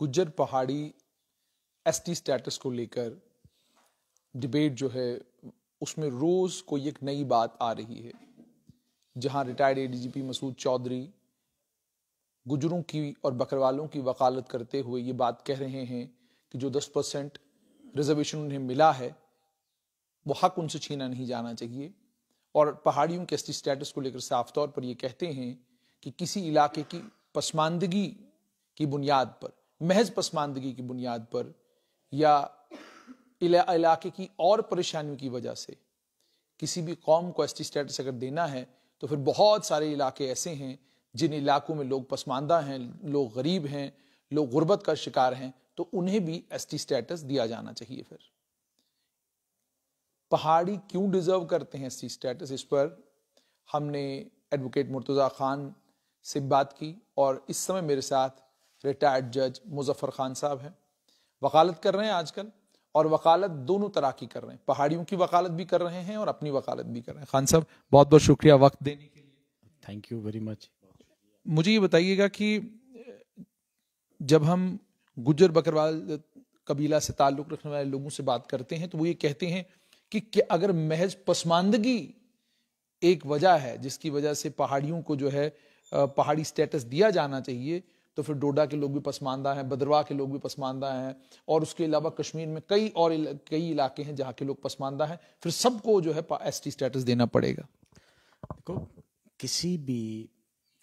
गुज्जर पहाड़ी ST status को लेकर डिबेट जो है उसमें रोज़ कोई एक नई बात आ रही है जहां रिटायर्ड एडीजीपी मसूद चौधरी गुजरों की और बकरवालों की वकालत करते हुए ये बात कह रहे हैं कि जो 10 परसेंट रिजर्वेशन उन्हें मिला है वो हक उनसे छीना नहीं जाना चाहिए और पहाड़ियों के एस स्टेटस को लेकर साफ तौर पर ये कहते हैं कि किसी इलाके की पसमानदगी की बुनियाद पर महज पसमानदगी की बुनियाद पर या इला, इलाके की और परेशानियों की वजह से किसी भी कौम को एस स्टेटस अगर देना है तो फिर बहुत सारे इलाके ऐसे हैं जिन इलाकों में लोग पसमानदा हैं लोग गरीब हैं लोग गुर्बत का शिकार हैं तो उन्हें भी एस स्टेटस दिया जाना चाहिए फिर पहाड़ी क्यों डिज़र्व करते हैं एस स्टेटस इस पर हमने एडवोकेट मुर्तज़ा खान से बात की और इस समय मेरे साथ रिटायर्ड जज मुजफ्फर खान साहब हैं वकालत कर रहे हैं आजकल और वकालत दोनों तरह की कर रहे हैं पहाड़ियों की वकालत भी कर रहे हैं और अपनी वकालत भी कर रहे हैं खान साहब बहुत बहुत शुक्रिया वक्त देने के लिए थैंक यू वेरी मच मुझे ये बताइएगा कि जब हम गुजर बकरवाल कबीला से ताल्लुक़ रखने वाले लोगों से बात करते हैं तो वो ये कहते हैं कि, कि अगर महज पसमानदगी एक वजह है जिसकी वजह से पहाड़ियों को जो है पहाड़ी स्टेटस दिया जाना चाहिए तो फिर डोडा के लोग भी पसमानदा हैं भद्रवाह के लोग भी पसमानदा हैं और उसके अलावा कश्मीर में कई और इल, कई इलाके हैं जहाँ के लोग पसमानदा हैं फिर सबको जो है एस टी स्टेटस देना पड़ेगा देखो किसी भी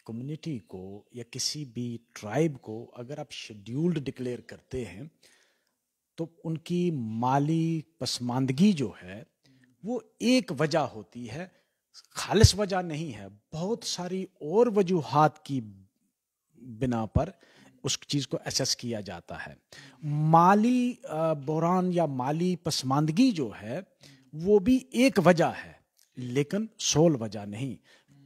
कम्युनिटी को या किसी भी ट्राइब को अगर आप शेड्यूल्ड डिक्लेयर करते हैं तो उनकी माली पसमानदगी जो है वो एक वजह होती है खालिश वजह नहीं है बहुत सारी और वजूहत की बिना पर उस चीज़ को एसेस किया जाता है माली बहरान या माली पसमानदगी जो है वो भी एक वजह है लेकिन सोल वजह नहीं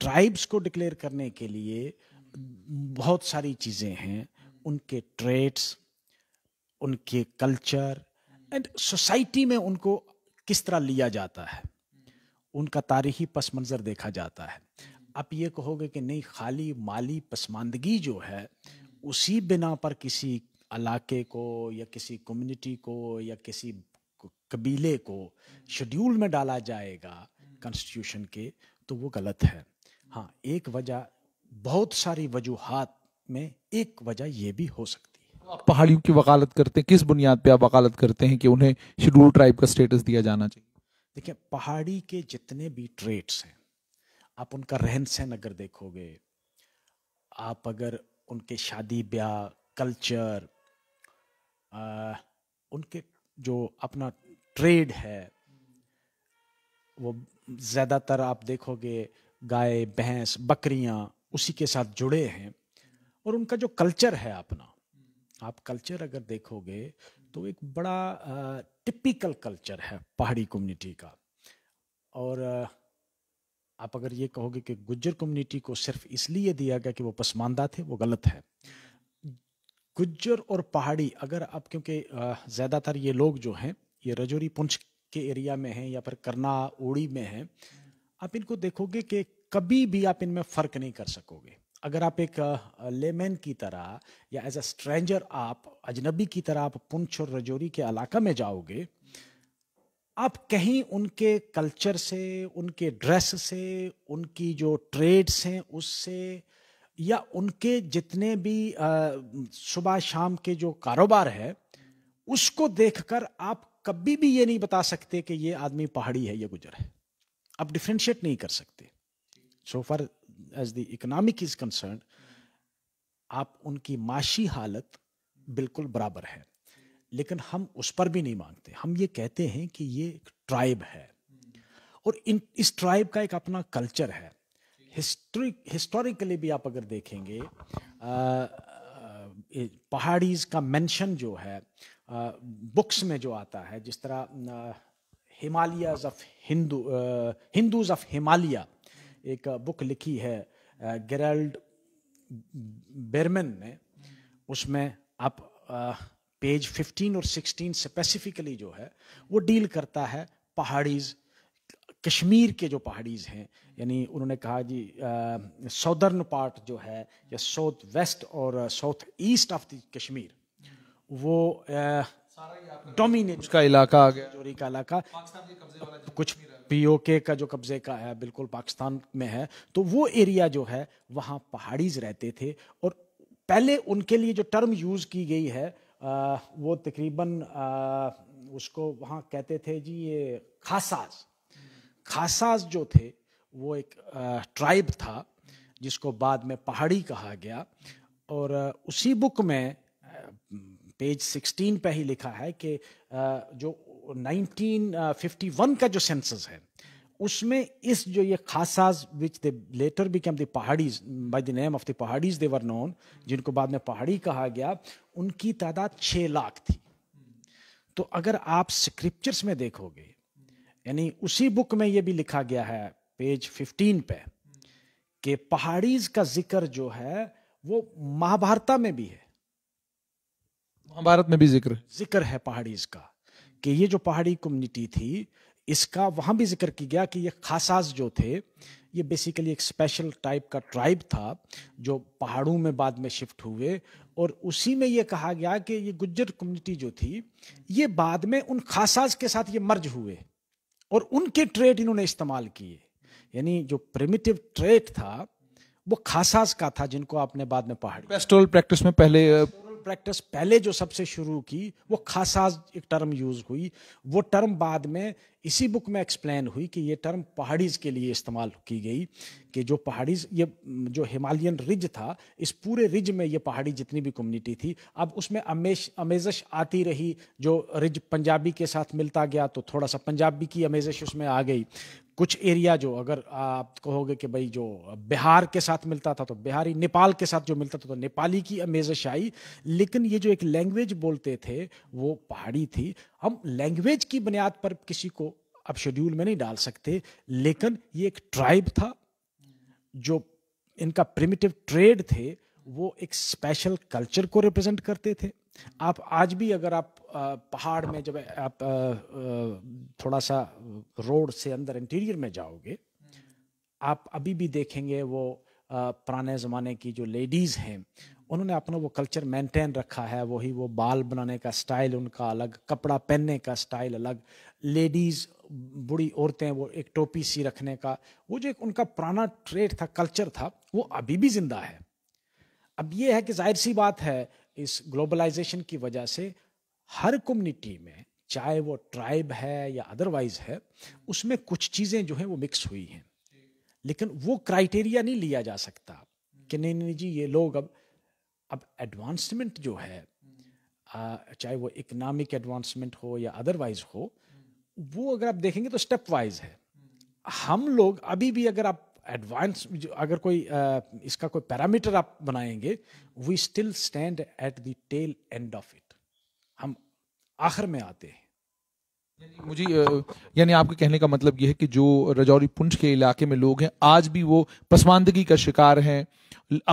ट्राइब्स को डिक्लेयर करने के लिए बहुत सारी चीज़ें हैं उनके ट्रेड्स उनके कल्चर एंड सोसाइटी में उनको किस तरह लिया जाता है उनका तारीखी पस मंज़र देखा जाता है आप ये कहोगे कि नहीं खाली माली पसमानदगी जो है उसी बिना पर किसी इलाके को या किसी कम्युनिटी को या किसी कबीले को शेड्यूल में डाला जाएगा कॉन्स्टिट्यूशन के तो वो गलत है हाँ एक वजह बहुत सारी वजूहत में एक वजह ये भी हो सकती है आप पहाड़ियों की वकालत करते हैं किस बुनियाद पे आप वकालत करते हैं कि उन्हें शेड्यूल ट्राइब का स्टेटस दिया जाना चाहिए देखिए पहाड़ी के जितने भी ट्रेड्स हैं आप उनका रहन सहन अगर देखोगे आप अगर उनके शादी ब्याह कल्चर आ, उनके जो अपना ट्रेड है वो ज़्यादातर आप देखोगे गाय भैंस बकरियाँ उसी के साथ जुड़े हैं और उनका जो कल्चर है अपना आप कल्चर अगर देखोगे तो एक बड़ा टिपिकल कल्चर है पहाड़ी कम्युनिटी का और आप अगर ये कहोगे कि गुज्जर कम्युनिटी को सिर्फ इसलिए दिया गया कि वो पसमानदा थे वो गलत है गुज्जर और पहाड़ी अगर आप क्योंकि ज़्यादातर ये लोग जो हैं ये रजौरी पुंछ के एरिया में हैं या फिर करना ओड़ी में हैं आप इनको देखोगे कि कभी भी आप इनमें फ़र्क नहीं कर सकोगे अगर आप एक लेमैन की तरह या एज अ स्ट्रेंजर आप अजनबी की तरह आप पुंछ और रजौरी के इलाका में जाओगे आप कहीं उनके कल्चर से उनके ड्रेस से उनकी जो ट्रेड्स हैं उससे या उनके जितने भी सुबह शाम के जो कारोबार है उसको देखकर आप कभी भी ये नहीं बता सकते कि ये आदमी पहाड़ी है या गुजर है आप डिफ्रेंशिएट नहीं कर सकते so far as the economic is concern आप उनकी माशी हालत बिल्कुल बराबर है लेकिन हम उस पर भी नहीं मांगते हम ये कहते हैं कि ये एक ट्राइब है और इन इस ट्राइब का एक अपना कल्चर है हिस्ट्री हिस्टोरिकली भी आप अगर देखेंगे पहाड़ीज का मेंशन जो है आ, बुक्स में जो आता है जिस तरह हिमालयाज ऑफ हिंदू हिंदूज ऑफ हिमालया एक बुक लिखी है गेरल्ड बेरमन ने उसमें आप पेज 15 और 16 स्पेसिफिकली जो है वो डील करता है पहाड़ीज़ कश्मीर के जो पहाड़ीज हैं यानी उन्होंने कहा जी सौदर्न पार्ट जो है या साउथ वेस्ट और south east of the Kashmir वो डोमिनेट का इलाका आ गया चोरी का इलाका कुछ पीओके का जो कब्जे का है बिल्कुल पाकिस्तान में है तो वो एरिया जो है वहाँ पहाड़ीज रहते थे और पहले उनके लिए जो टर्म यूज़ की गई है वो तकरीबन उसको वहाँ कहते थे जी ये खासाज खासाज जो थे वो एक ट्राइब था जिसको बाद में पहाड़ी कहा गया और उसी बुक में पेज 16 पे ही लिखा है कि जो 1951 का जो सेंसस है उसमें इस जो ये Khasas which they later became the Paharis by the name of the Paharis were known जिनको बाद में पहाड़ी कहा गया उनकी तादाद छः लाख थी तो अगर आप स्क्रिप्चर्स में देखोगे यानी उसी बुक में ये भी लिखा गया है पेज 15 पे कि पहाड़ीज का जिक्र जो है वो महाभारता में भी है महाभारत में भी जिक्र जिक्र है पहाड़ीज का कि ये जो पहाड़ी कम्युनिटी थी इसका वहाँ भी जिक्र किया गया कि ये खासास जो थे ये बेसिकली एक स्पेशल टाइप का ट्राइब था जो पहाड़ों में बाद में शिफ्ट हुए और उसी में ये कहा गया कि ये गुज्जर कम्युनिटी जो थी ये बाद में उन खासास के साथ ये मर्ज हुए और उनके ट्रेड इन्होंने इस्तेमाल किए यानी जो प्रिमिटिव ट्रेड था वो खासास का था जिनको आपने बाद में पहाड़ पेस्टोरल प्रैक्टिस में पहले प्रैक्टिस पहले जो सबसे शुरू की वो खासा एक टर्म यूज़ हुई वो टर्म बाद में इसी बुक में एक्सप्लेन हुई कि ये टर्म पहाड़ीज़ के लिए इस्तेमाल की गई कि जो पहाड़ीज़ ये जो हिमालयन रिज था इस पूरे रिज में ये पहाड़ी जितनी भी कम्युनिटी थी अब उसमें अमेश अमेजश आती रही जो रिज पंजाबी के साथ मिलता गया तो थोड़ा सा पंजाबी की अमेजश उसमें आ गई कुछ एरिया जो अगर आप कहोगे कि भाई जो बिहार के साथ मिलता था तो बिहारी नेपाल के साथ जो मिलता था तो नेपाली की अमेजश आई लेकिन ये जो एक लैंग्वेज बोलते थे वो पहाड़ी थी हम लैंग्वेज की बुनियाद पर किसी को अब शेड्यूल में नहीं डाल सकते लेकिन ये एक ट्राइब था जो इनका प्रिमिटिव ट्रेड थे वो एक स्पेशल कल्चर को रिप्रेजेंट करते थे आप आज भी अगर आप पहाड़ में जब आप थोड़ा सा रोड से अंदर इंटीरियर में जाओगे आप अभी भी देखेंगे वो पुराने ज़माने की जो लेडीज़ हैं उन्होंने अपना वो कल्चर मेंटेन रखा है वही वो बाल बनाने का स्टाइल उनका अलग कपड़ा पहनने का स्टाइल अलग लेडीज़ बूढ़ी औरतें वो एक टोपी सी रखने का वो जो एक उनका पुराना ट्रेड था कल्चर था वो अभी भी ज़िंदा है अब ये है कि जाहिर सी बात है इस ग्लोबलाइजेशन की वजह से हर कम्युनिटी में चाहे वो ट्राइब है या अदरवाइज है उसमें कुछ चीज़ें जो हैं वो मिक्स हुई हैं लेकिन वो क्राइटेरिया नहीं लिया जा सकता कि नहीं नहीं जी ये लोग अब अब एडवांसमेंट जो है चाहे वो इकोनॉमिक एडवांसमेंट हो या अदरवाइज हो वो अगर आप देखेंगे तो स्टेप वाइज है हम लोग अभी भी अगर आप एडवांस अगर कोई uh, इसका कोई पैरामीटर आप बनाएंगे we still stand at the tail end of it हम आखिर में आते हैं मुझे यानी आपके कहने का मतलब यह है कि जो रजौरी पुंछ के इलाके में लोग हैं आज भी वो पसमानदगी का शिकार हैं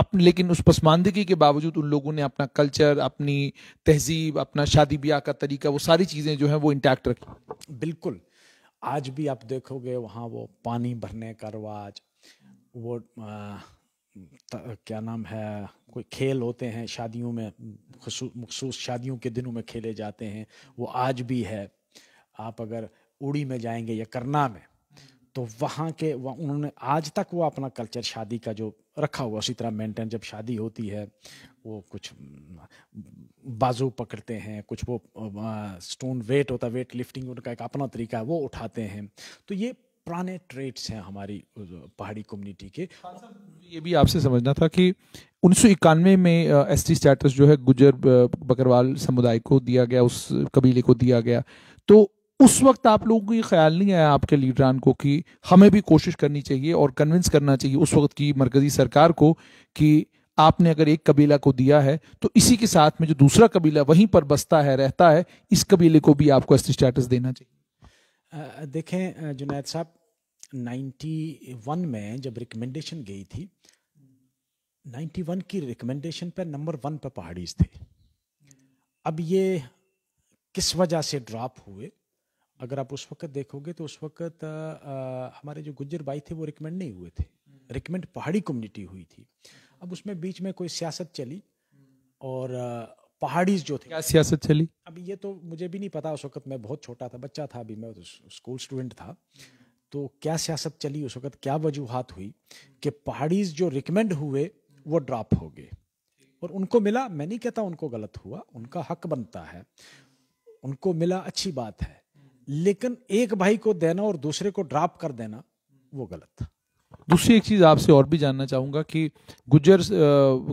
अपन लेकिन उस पसमानदगी के बावजूद उन लोगों ने अपना कल्चर अपनी तहजीब अपना शादी ब्याह का तरीका वो सारी चीज़ें जो हैं वो इंटैक्ट रखी बिल्कुल आज भी आप देखोगे वहाँ वो पानी भरने का रवाज वो आ, क्या नाम है कोई खेल होते हैं शादियों में मखसूस शादियों के दिनों में खेले जाते हैं वो आज भी है आप अगर उड़ी में जाएंगे या करना में तो वहाँ के वह उन्होंने आज तक वो अपना कल्चर शादी का जो रखा हुआ उसी तरह मेंटेन जब शादी होती है वो कुछ बाजू पकड़ते हैं कुछ वो स्टोन वेट होता है वेट लिफ्टिंग उनका एक अपना तरीका है वो उठाते हैं तो ये पुराने ट्रेड्स हैं हमारी पहाड़ी कम्युनिटी के ये भी आपसे समझना था कि उन्नीस में एस टी स्टेटस जो है गुजर बकरवाल समुदाय को दिया गया उस कबीले को दिया गया तो उस वक्त आप लोगों को ये ख्याल नहीं आया आपके लीडरान को कि हमें भी कोशिश करनी चाहिए और कन्विंस करना चाहिए उस वक्त की मरकजी सरकार को कि आपने अगर एक कबीला को दिया है तो इसी के साथ में जो दूसरा कबीला वहीं पर बसता है रहता है इस कबीले को भी आपको एस टी स्टेटस देना चाहिए देखें जुनैद साहब 91 में जब रिकमेंडेशन गई थी 91 की रिकमेंडेशन पर नंबर वन पर पहाड़ीज थे अब ये किस वजह से ड्रॉप हुए अगर आप उस वक्त देखोगे तो उस वक्त हमारे जो गुज्जर भाई थे वो रिकमेंड नहीं हुए थे रिकमेंड पहाड़ी कम्युनिटी हुई थी अब उसमें बीच में कोई सियासत चली और आ, पहाड़ीज जो थे क्या सियासत चली अब ये तो मुझे भी नहीं पता उस वक्त मैं बहुत छोटा था बच्चा था अभी मैं स्कूल स्टूडेंट था तो क्या सियासत चली उस वक्त क्या वजूहत हुई कि पहाड़ीज जो रिकमेंड हुए वो ड्रॉप हो गए और उनको मिला मैं नहीं कहता उनको गलत हुआ उनका हक बनता है उनको मिला अच्छी बात है लेकिन एक भाई को देना और दूसरे को ड्रॉप कर देना वो गलत था दूसरी एक चीज़ आपसे और भी जानना चाहूंगा कि गुज्जर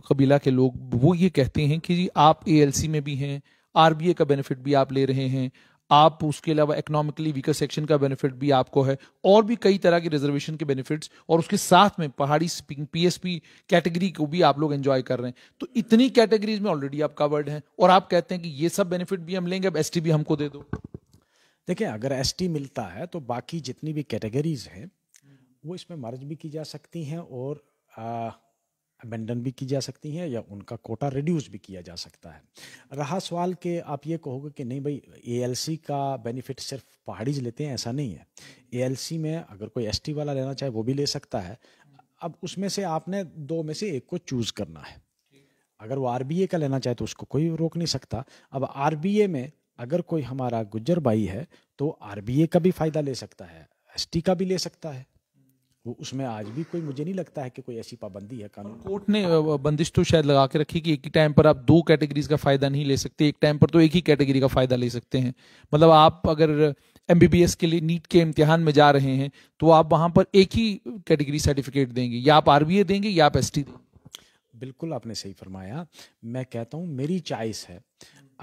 कबीला के लोग वो ये कहते हैं कि जी आप एएलसी में भी हैं आरबीए का बेनिफिट भी आप ले रहे हैं आप उसके अलावा इकोनॉमिकली वीकर सेक्शन का बेनिफिट भी आपको है और भी कई तरह के रिजर्वेशन के बेनिफिट्स और उसके साथ में पहाड़ी पीएसपी कैटेगरी को भी आप लोग एंजॉय कर रहे हैं तो इतनी कैटेगरीज में ऑलरेडी आप कवर्ड हैं और आप कहते हैं कि ये सब बेनिफिट भी हम लेंगे अब एसटी भी हमको दे दो देखिए अगर एस मिलता है तो बाकी जितनी भी कैटेगरीज हैं वो इसमें मर्ज भी की जा सकती हैं और अबेंडन भी की जा सकती हैं या उनका कोटा रिड्यूस भी किया जा सकता है रहा सवाल कि आप ये कहोगे कि नहीं भाई एएलसी का बेनिफिट सिर्फ पहाड़ीज लेते हैं ऐसा नहीं है एएलसी में अगर कोई एसटी वाला लेना चाहे वो भी ले सकता है अब उसमें से आपने दो में से एक को चूज़ करना है अगर वो आर का लेना चाहे तो उसको कोई रोक नहीं सकता अब आर में अगर कोई हमारा गुज्जर भाई है तो आर का भी फ़ायदा ले सकता है एस का भी ले सकता है वो उसमें आज भी कोई मुझे नहीं लगता है कि कोई ऐसी पाबंदी है कानून कोर्ट ने बंदिश तो शायद लगा के रखी कि एक ही टाइम पर आप दो कैटेगरीज का फायदा नहीं ले सकते एक टाइम पर तो एक ही कैटेगरी का फायदा ले सकते हैं मतलब आप अगर एम के लिए नीट के इम्तिहान में जा रहे हैं तो आप वहां पर एक ही कैटेगरी सर्टिफिकेट देंगे या आप आर देंगे या आप एस देंगे बिल्कुल आपने सही फरमाया मैं कहता हूँ मेरी चॉइस है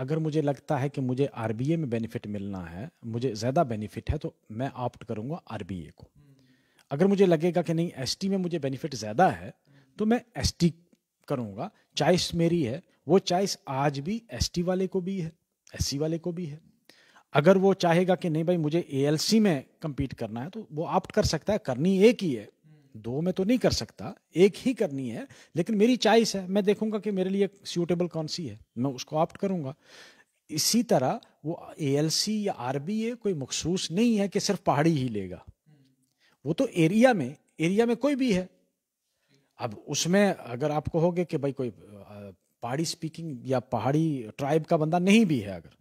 अगर मुझे लगता है कि मुझे आर में बेनिफिट मिलना है मुझे ज़्यादा बेनिफिट है तो मैं ऑप्ट करूंगा आर को अगर मुझे लगेगा कि नहीं एस में मुझे बेनिफिट ज़्यादा है तो मैं एस टी करूँगा चॉइस मेरी है वो चॉइस आज भी एस वाले को भी है एस वाले को भी है अगर वो चाहेगा कि नहीं भाई मुझे ए में कम्पीट करना है तो वो ऑप्ट कर सकता है करनी एक ही है दो में तो नहीं कर सकता एक ही करनी है लेकिन मेरी चॉइस है मैं देखूंगा कि मेरे लिए सूटेबल कौन सी है मैं उसको ऑप्ट करूंगा इसी तरह वो ए या आर कोई मखसूस नहीं है कि सिर्फ पहाड़ी ही लेगा वो तो एरिया में एरिया में कोई भी है अब उसमें अगर आप कहोगे कि भाई कोई पहाड़ी स्पीकिंग या पहाड़ी ट्राइब का बंदा नहीं भी है अगर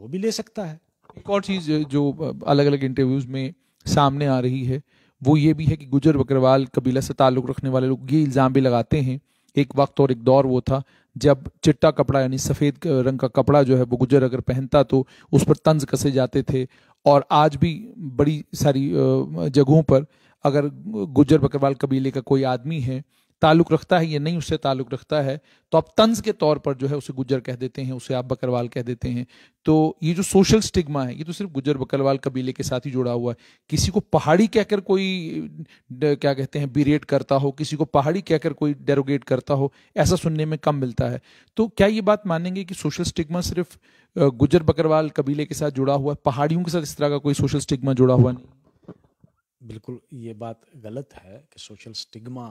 वो भी ले सकता है एक और चीज़ जो अलग अलग इंटरव्यूज में सामने आ रही है वो ये भी है कि गुजर बकरवाल कबीला से ताल्लुक़ रखने वाले लोग ये इल्ज़ाम भी लगाते हैं एक वक्त और एक दौर वो था जब चिट्टा कपड़ा यानी सफ़ेद रंग का कपड़ा जो है वो गुजर अगर पहनता तो उस पर तंज कसे जाते थे और आज भी बड़ी सारी जगहों पर अगर गुज्जर बकरवाल कबीले का कोई आदमी है ताल्लुक रखता है या नहीं उससे ताल्लुक रखता है तो आप तंज के तौर पर जो है उसे गुजर कह देते हैं उसे आप बकरवाल कह देते हैं तो ये जो सोशल स्टिग्मा है ये तो सिर्फ गुजर बकरवाल कबीले के साथ ही जुड़ा हुआ है किसी को पहाड़ी कहकर कोई क्या कहते हैं बिरेट करता हो किसी को पहाड़ी कहकर कोई डेरोगेट करता हो ऐसा सुनने में कम मिलता है तो क्या ये बात मानेंगे कि सोशल स्टिग्मा सिर्फ गुजर बकरवाल कबीले के साथ जुड़ा हुआ है पहाड़ियों के साथ इस तरह का कोई सोशल स्टिग्मा जुड़ा हुआ नहीं बिल्कुल ये बात गलत है कि सोशल स्टिग्मा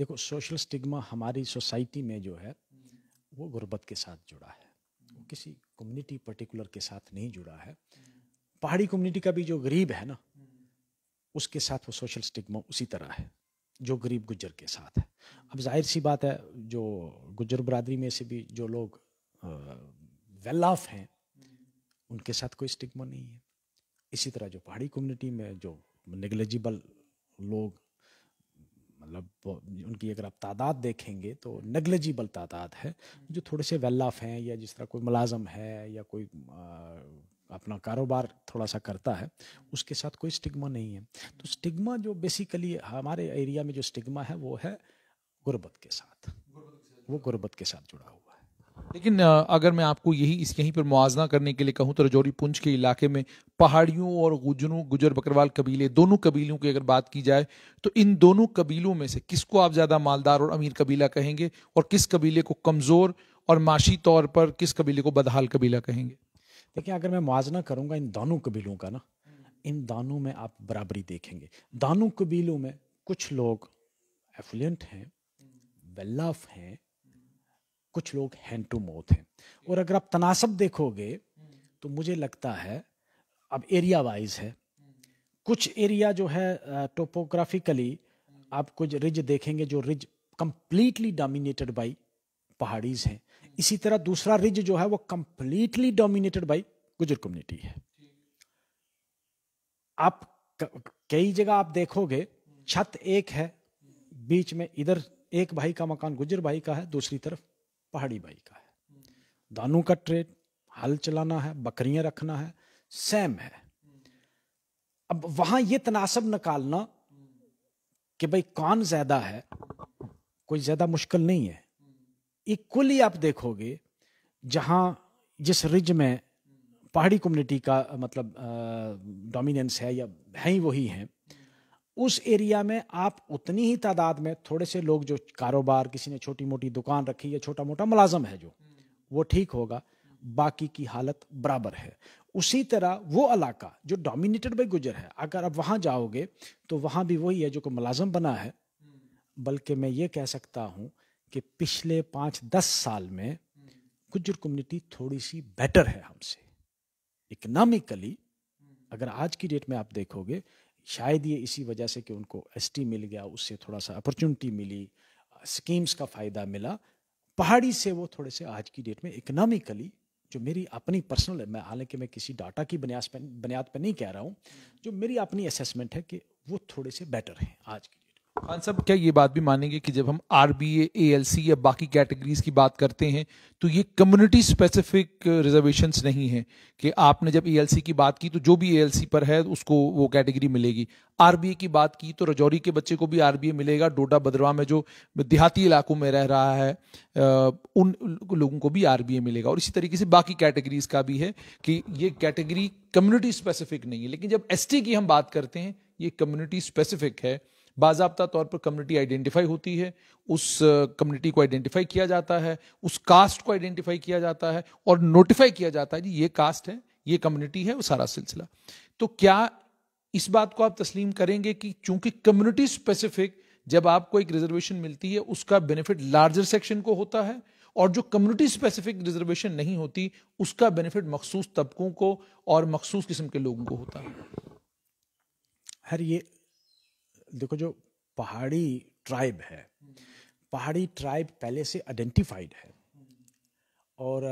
देखो सोशल स्टिग्मा हमारी सोसाइटी में जो है वो गुर्बत के साथ जुड़ा है वो किसी कम्युनिटी पर्टिकुलर के साथ नहीं जुड़ा है पहाड़ी कम्युनिटी का भी जो गरीब है ना उसके साथ वो सोशल स्टिग्मा उसी तरह है जो गरीब गुजर के साथ है अब जाहिर सी बात है जो गुजर बरदरी में से भी जो लोग वेल ऑफ हैं उनके साथ कोई स्टिग्मा नहीं है इसी तरह जो पहाड़ी कम्युनिटी में जो निगलेजिबल लोग मतलब उनकी अगर आप तादाद देखेंगे तो नगलजीबल तादाद है जो थोड़े से वेल ऑफ हैं या जिस तरह कोई मुलाजम है या कोई अपना कारोबार थोड़ा सा करता है उसके साथ कोई स्टिग्मा नहीं है तो स्टिग्मा जो बेसिकली हमारे एरिया में जो स्टिग्मा है वो है गुर्बत के साथ वो गुर्बत के साथ जुड़ा हुआ लेकिन अगर मैं आपको यही इस यहीं पर मुआजना करने के लिए कहूँ तो रजौरी पुंछ के इलाके में पहाड़ियों और गुजरों गुजर बकरवाल कबीले दोनों कबीलों की अगर बात की जाए तो इन दोनों कबीलों में से किसको आप ज़्यादा मालदार और अमीर कबीला कहेंगे और किस कबीले को कमज़ोर और माशी तौर पर किस कबीले को बदहाल कबीला कहेंगे देखिए अगर मैं मुआजना करूँगा इन दोनों कबीलों का ना इन दानों में आप बराबरी देखेंगे दानों कबीलों में कुछ लोग एफ्लुएंट हैं वेल ऑफ हैं कुछ लोग हैंड टू माउथ हैं और अगर आप तनासब देखोगे तो मुझे लगता है अब एरिया वाइज है कुछ एरिया जो है टोपोग्राफिकली आप कुछ रिज देखेंगे जो ridge completely dominated by Paharis हैं इसी तरह दूसरा रिज जो है वो completely dominated by Gujjar community है आप कई जगह आप देखोगे छत एक है बीच में इधर एक भाई का मकान गुजर भाई का है दूसरी तरफ पहाड़ी बाई का है दानू का ट्रेड हल चलाना है बकरियां रखना है सेम है अब वहां ये तनासब निकालना कि भाई कौन ज्यादा है कोई ज्यादा मुश्किल नहीं है इक्वली आप देखोगे जहां जिस रिज में पहाड़ी कम्युनिटी का मतलब डोमिनेंस है या है ही वही हैं उस एरिया में आप उतनी ही तादाद में थोड़े से लोग जो कारोबार किसी ने छोटी मोटी दुकान रखी है छोटा मोटा मुलाजम है जो वो ठीक होगा बाकी की हालत बराबर है उसी तरह वो इलाका जो डोमिनेटेड बाई गुजर है अगर आप वहाँ जाओगे तो वहाँ भी वही है जो को मुलाजम बना है बल्कि मैं ये कह सकता हूँ कि पिछले पाँच दस साल में गुजर कम्युनिटी थोड़ी सी बेटर है हमसे इकनॉमिकली अगर आज की डेट में आप देखोगे शायद ये इसी वजह से कि उनको एस मिल गया उससे थोड़ा सा अपॉर्चुनिटी मिली स्कीम्स का फ़ायदा मिला पहाड़ी से वो थोड़े से आज की डेट में इकनॉमिकली जो मेरी अपनी पर्सनल मैं हालांकि मैं किसी डाटा की बुनियाद पर बुनियाद पर नहीं कह रहा हूँ जो मेरी अपनी असेसमेंट है कि वो थोड़े से बेटर हैं आज की खान साहब क्या ये बात भी मानेंगे कि जब हम आर बी एल सी या बाकी कैटेगरीज की बात करते हैं तो ये कम्युनिटी स्पेसिफिक रिजर्वेशन नहीं है कि आपने जब ए की बात की तो जो भी ए पर है उसको वो कैटेगरी मिलेगी आर की बात की तो रजौरी के बच्चे को भी आर मिलेगा डोडा बदरवा में जो देहाती इलाकों में रह रहा है उन लोगों को भी आर मिलेगा और इसी तरीके से बाकी कैटेगरीज का भी है कि ये कैटेगरी कम्युनिटी स्पेसिफिक नहीं है लेकिन जब एस की हम बात करते हैं ये कम्युनिटी स्पेसिफिक है बाबा तौर पर कम्युनिटी आइडेंटिफाई होती है उस कम्युनिटी को आइडेंटिफाई किया जाता है उस कास्ट को आइडेंटिफाई किया जाता है और नोटिफाई किया जाता है जी ये कास्ट है ये कम्युनिटी है वो सारा सिलसिला तो क्या इस बात को आप तस्लीम करेंगे कि चूंकि कम्युनिटी स्पेसिफिक जब आपको एक रिजर्वेशन मिलती है उसका बेनिफिट लार्जर सेक्शन को होता है और जो कम्युनिटी स्पेसिफिक रिजर्वेशन नहीं होती उसका बेनिफिट मखसूस तबकों को और मखसूस किस्म के लोगों को होता है हर ये देखो जो पहाड़ी ट्राइब है पहाड़ी ट्राइब पहले से आइडेंटिफाइड है और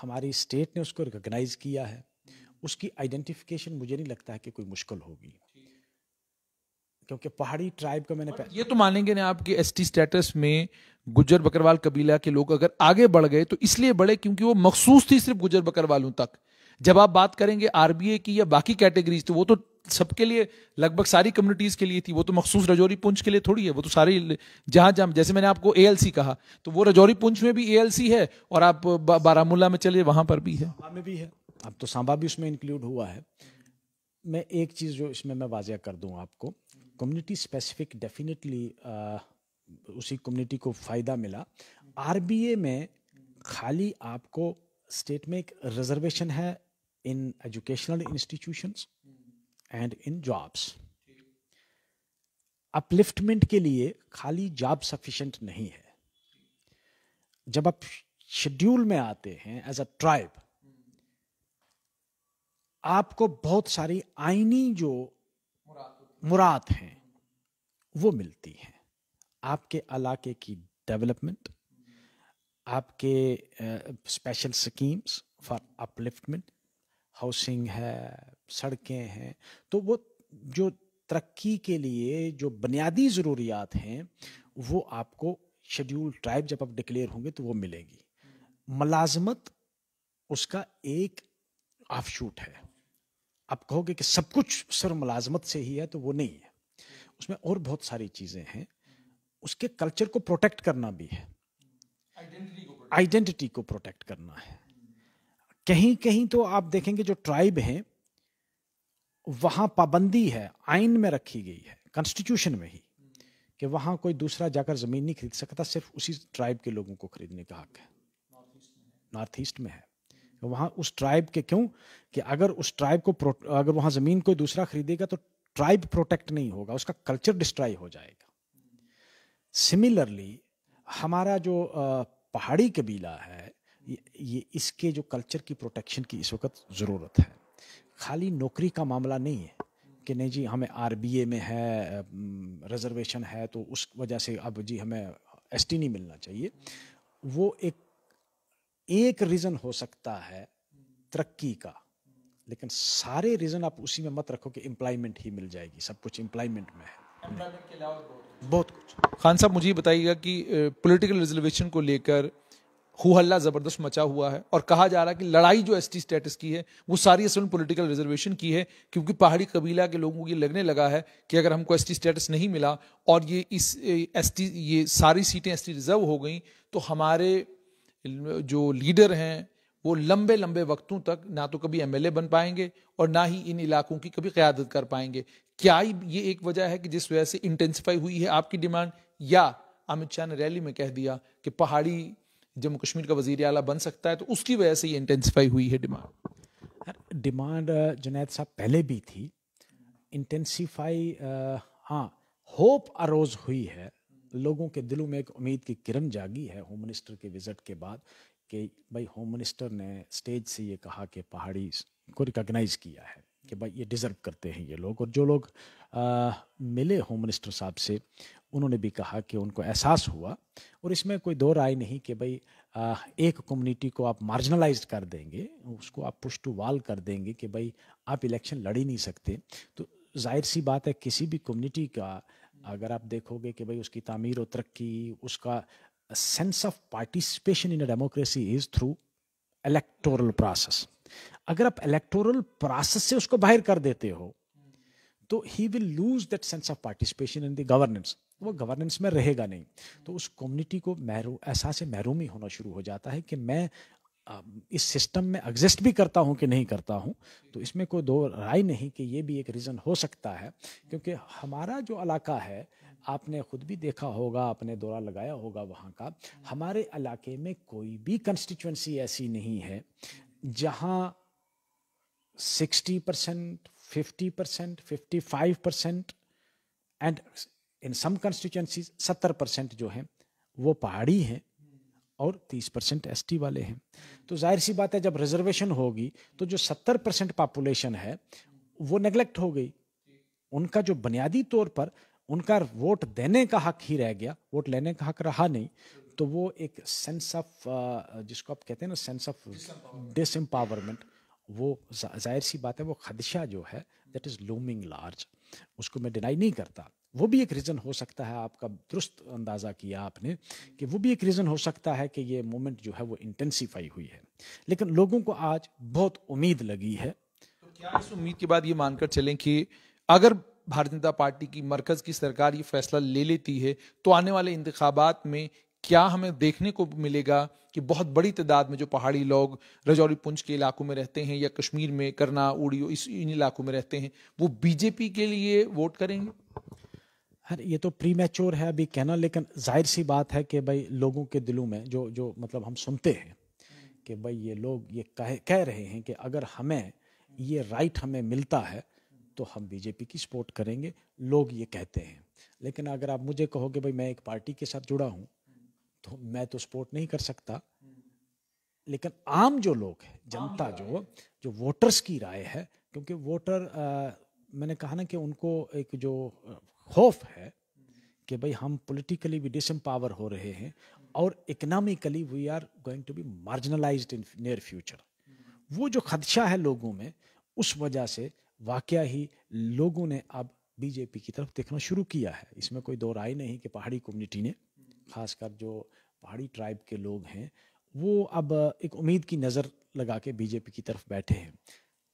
हमारी स्टेट ने उसको रिकग्नाइज किया है उसकी आइडेंटिफिकेशन मुझे नहीं लगता है कि कोई मुश्किल होगी क्योंकि पहाड़ी ट्राइब का मैंने ये तो मानेंगे ना आपके एस टी स्टेटस में गुजर बकरवाल कबीला के लोग अगर आगे बढ़ गए तो इसलिए बढ़े क्योंकि वो मखसूस थी सिर्फ गुजर बकरवालों तक जब आप बात करेंगे आरबीए की या बाकी कैटेगरीज तो वो तो सबके लिए लगभग सारी कम्युनिटीज के लिए थी वो तो मखसूस रजौरी पुंछ के लिए थोड़ी है वो तो सारी जहां जहां जैसे मैंने आपको एएलसी कहा तो वो रजौरी पुंछ में भी एएलसी है और आप बारामूला में चले वहां पर भी है हाँ, में भी है अब तो सांबा भी उसमें इंक्लूड हुआ है मैं एक चीज़ जो इसमें मैं वाजिया कर दूँ आपको कम्युनिटी स्पेसिफिक डेफिनेटली उसी कम्युनिटी को फ़ायदा मिला आरबीए में खाली आपको स्टेट में एक रिजर्वेशन है in educational institutions and in jobs upliftment के लिए खाली जॉब सफिशेंट नहीं है जब आप शेड्यूल में आते हैं एज अ ट्राइब आपको बहुत सारी आईनी जो मुराद हैं वो मिलती हैं आपके इलाके की डेवलपमेंट आपके special schemes for upliftment housing है सड़कें हैं तो वो जो तरक्की के लिए जो बुनियादी ज़रूरियात हैं वो आपको शेड्यूल ट्राइब जब आप डिक्लेयर होंगे तो वो मिलेगी मलाजमत उसका एक ऑफशूट है आप कहोगे कि सब कुछ सर मुलाजमत से ही है तो वो नहीं है उसमें और बहुत सारी चीज़ें हैं उसके कल्चर को प्रोटेक्ट करना भी है आइडेंटिटी को प्रोटेक्ट करना है कहीं कहीं तो आप देखेंगे जो ट्राइब है वहां पाबंदी है आइन में रखी गई है कॉन्स्टिट्यूशन में ही कि वहां कोई दूसरा जाकर ज़मीन नहीं खरीद सकता सिर्फ उसी ट्राइब के लोगों को खरीदने का हक है नॉर्थ ईस्ट में है वहां उस ट्राइब के क्यों कि अगर उस ट्राइब को अगर वहां ज़मीन कोई दूसरा खरीदेगा तो ट्राइब प्रोटेक्ट नहीं होगा उसका कल्चर डिस्ट्रॉय हो जाएगा सिमिलरली हमारा जो पहाड़ी कबीला है ये इसके जो कल्चर की प्रोटेक्शन की इस वक्त ज़रूरत है खाली नौकरी का मामला नहीं है कि नहीं जी हमें आर में है रिजर्वेशन है तो उस वजह से अब जी हमें एस नहीं मिलना चाहिए वो एक एक रीज़न हो सकता है तरक्की का लेकिन सारे रीज़न आप उसी में मत रखो कि एम्प्लॉयमेंट ही मिल जाएगी सब कुछ एम्प्लॉयमेंट में है बहुत कुछ खान साहब मुझे बताइएगा कि पॉलिटिकल रिजर्वेशन को लेकर हु हल्ला ज़बरदस्त मचा हुआ है और कहा जा रहा है कि लड़ाई जो एसटी स्टेटस की है वो सारी असल में पोलिटिकल रिजर्वेशन की है क्योंकि पहाड़ी कबीला के लोगों को ये लगने लगा है कि अगर हमको एसटी स्टेटस नहीं मिला और ये इस एसटी ये सारी सीटें एसटी रिजर्व हो गई तो हमारे जो लीडर हैं वो लंबे लंबे वक्तों तक ना तो कभी एमएलए बन पाएंगे और ना ही इन इलाकों की कभी क्यादत कर पाएंगे क्या ये एक वजह है कि जिस वजह से इंटेंसिफाई हुई है आपकी डिमांड या अमित शाह ने रैली में कह दिया कि पहाड़ी जम्मू कश्मीर का वजीर अला बन सकता है तो उसकी वजह से ये इंटेंसीफाई हुई है डिमांड डिमांड जुनेद साहब पहले भी थी इंटेंसीफाई हाँ होप अरोज हुई है लोगों के दिलों में एक उम्मीद की किरण जागी है होम मिनिस्टर के विजिट के बाद कि भाई होम मिनिस्टर ने स्टेज से ये कहा कि पहाड़ी को रिकॉग्नाइज किया है कि भाई ये डिज़र्व करते हैं ये लोग और जो लोग आ, मिले होम मिनिस्टर साहब से उन्होंने भी कहा कि उनको एहसास हुआ और इसमें कोई दो राय नहीं कि भाई एक कम्युनिटी को आप मार्जिनलाइज कर देंगे उसको आप पुश वाल कर देंगे कि भाई आप इलेक्शन लड़ ही नहीं सकते तो जाहिर सी बात है किसी भी कम्युनिटी का अगर आप देखोगे कि भाई उसकी तमीर और तरक्की उसका sense of participation in a democracy is through electoral process अगर आप इलेक्टोरल प्रोसेस से उसको बाहर कर देते हो तो he will lose that sense of participation in the governance वो गवर्नेंस में रहेगा नहीं तो उस कम्युनिटी को महरू एहसास महरूमी होना शुरू हो जाता है कि मैं इस सिस्टम में एग्जिस्ट भी करता हूँ कि नहीं करता हूँ तो इसमें कोई दो राय नहीं कि ये भी एक रीज़न हो सकता है क्योंकि हमारा जो इलाका है आपने खुद भी देखा होगा आपने दौरा लगाया होगा वहाँ का हमारे इलाके में कोई भी कंस्टिट्यूंसी ऐसी नहीं है जहाँ sixty percent 50 percent 55 percent and in some constituencies 70 percent जो है वो पहाड़ी हैं और 30 परसेंट एस वाले हैं तो जाहिर सी बात है जब रिजर्वेशन होगी तो जो 70 परसेंट पॉपुलेशन है वो नेग्लेक्ट हो गई उनका जो बुनियादी तौर पर उनका वोट देने का हक ही रह गया वोट लेने का हक रहा नहीं तो वो एक सेंस ऑफ जिसको आप कहते हैं ना सेंस ऑफ डिसम्पावरमेंट वो जाहिर सी बात है वो खदशा जो है दैट इज़ लूमिंग लार्ज उसको मैं डिनाई नहीं करता वो भी एक रीज़न हो सकता है आपका दुरुस्त अंदाज़ा किया आपने कि वो भी एक रीज़न हो सकता है कि ये मोमेंट जो है वो इंटेंसीफाई हुई है लेकिन लोगों को आज बहुत उम्मीद लगी है तो क्या इस उम्मीद के बाद ये मानकर चलें कि अगर भारतीय जनता पार्टी की मरकज़ की सरकार ये फैसला ले लेती है तो आने वाले इंतबात में क्या हमें देखने को मिलेगा कि बहुत बड़ी तादाद में जो पहाड़ी लोग रजौरी पुंछ के इलाकों में रहते हैं या कश्मीर में करना उड़ियो इस इन इलाकों में रहते हैं वो बीजेपी के लिए वोट करेंगे अरे ये तो प्री मैच्योर है अभी कहना लेकिन जाहिर सी बात है कि भाई लोगों के दिलों में जो जो मतलब हम सुनते हैं कि भाई ये लोग ये कह कह रहे हैं कि अगर हमें ये राइट हमें मिलता है तो हम बीजेपी की सपोर्ट करेंगे लोग ये कहते हैं लेकिन अगर आप मुझे कहोगे भाई मैं एक पार्टी के साथ जुड़ा हूँ तो मैं तो सपोर्ट नहीं कर सकता लेकिन आम जो लोग हैं जनता जो जो वोटर्स की राय है क्योंकि वोटर आ, मैंने कहा ना कि उनको एक जो खौफ है कि भाई हम पॉलिटिकली भी डिसम्पावर हो रहे हैं और economically we are going to be marginalise in near future वो जो खदशा है लोगों में उस वजह से वाक़ ही लोगों ने अब बीजेपी की तरफ देखना शुरू किया है इसमें कोई दो राय नहीं कि पहाड़ी कम्युनिटी ने खासकर जो पहाड़ी ट्राइब के लोग हैं वो अब एक उम्मीद की नज़र लगा के बीजेपी की तरफ बैठे हैं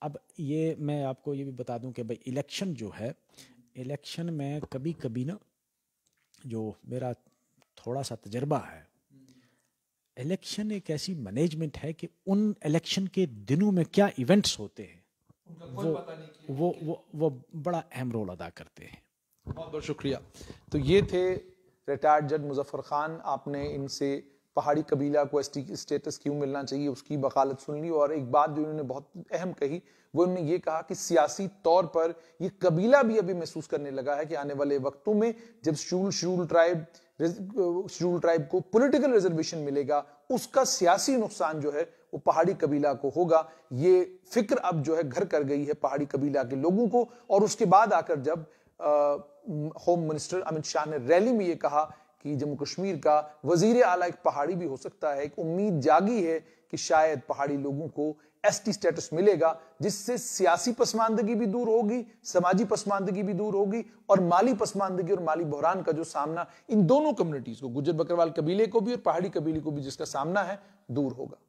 अब ये मैं आपको ये भी बता दूं कि भाई इलेक्शन जो है इलेक्शन में कभी कभी ना जो मेरा थोड़ा सा तजर्बा है इलेक्शन एक ऐसी मैनेजमेंट है कि उन इलेक्शन के दिनों में क्या इवेंट्स होते हैं वो वो वो वो बड़ा अहम रोल अदा करते हैं बहुत बहुत शुक्रिया तो ये थे रिटायर्ड जज मुजफ्फर खान आपने इनसे पहाड़ी कबीला को स्टेटस क्यों मिलना चाहिए उसकी वकालत सुन ली और एक बात जो इन्होंने बहुत अहम कही वो इन्होंने ये कहा कि सियासी तौर पर ये कबीला भी अभी महसूस करने लगा है कि आने वाले वक्तों में जब शूल शूल ट्राइब शूल ट्राइब को पॉलिटिकल रिजर्वेशन मिलेगा उसका सियासी नुकसान जो है वो पहाड़ी कबीला को होगा ये फिक्र अब जो है घर कर गई है पहाड़ी कबीला के लोगों को और उसके बाद आकर जब आ, होम मिनिस्टर अमित शाह ने रैली में यह कहा कि जम्मू कश्मीर का वजीर आला एक पहाड़ी भी हो सकता है एक उम्मीद जागी है कि शायद पहाड़ी लोगों को एस टी स्टेटस मिलेगा जिससे सियासी पसमानदगी भी दूर होगी समाजी पसमानदगी भी दूर होगी और माली पसमानदगी और माली बहरान का जो सामना इन दोनों कम्युनिटीज को गुजर बकरवाल कबीले को भी और पहाड़ी कबीले को भी जिसका सामना है दूर होगा